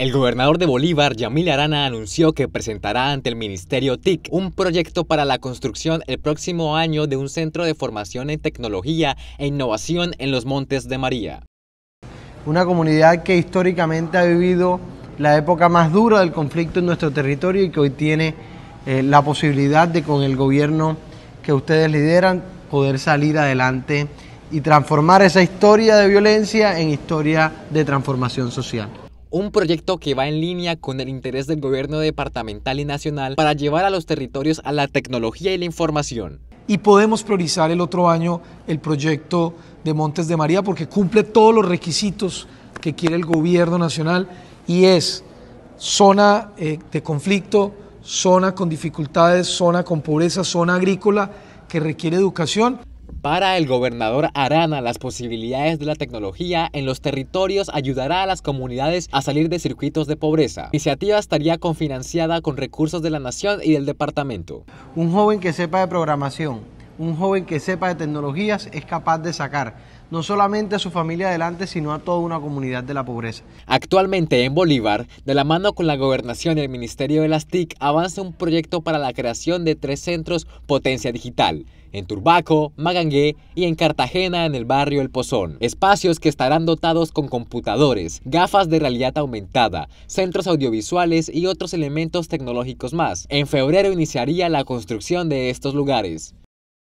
El gobernador de Bolívar, Yamil Arana, anunció que presentará ante el Ministerio TIC un proyecto para la construcción el próximo año de un centro de formación en tecnología e innovación en los Montes de María. Una comunidad que históricamente ha vivido la época más dura del conflicto en nuestro territorio y que hoy tiene eh, la posibilidad de con el gobierno que ustedes lideran poder salir adelante y transformar esa historia de violencia en historia de transformación social un proyecto que va en línea con el interés del gobierno departamental y nacional para llevar a los territorios a la tecnología y la información. Y podemos priorizar el otro año el proyecto de Montes de María porque cumple todos los requisitos que quiere el gobierno nacional y es zona eh, de conflicto, zona con dificultades, zona con pobreza, zona agrícola que requiere educación. Para el gobernador Arana, las posibilidades de la tecnología en los territorios ayudará a las comunidades a salir de circuitos de pobreza. La iniciativa estaría cofinanciada con recursos de la nación y del departamento. Un joven que sepa de programación, un joven que sepa de tecnologías es capaz de sacar no solamente a su familia adelante, sino a toda una comunidad de la pobreza. Actualmente en Bolívar, de la mano con la gobernación y el Ministerio de las TIC, avanza un proyecto para la creación de tres centros potencia digital, en Turbaco, Magangué y en Cartagena, en el barrio El Pozón. Espacios que estarán dotados con computadores, gafas de realidad aumentada, centros audiovisuales y otros elementos tecnológicos más. En febrero iniciaría la construcción de estos lugares.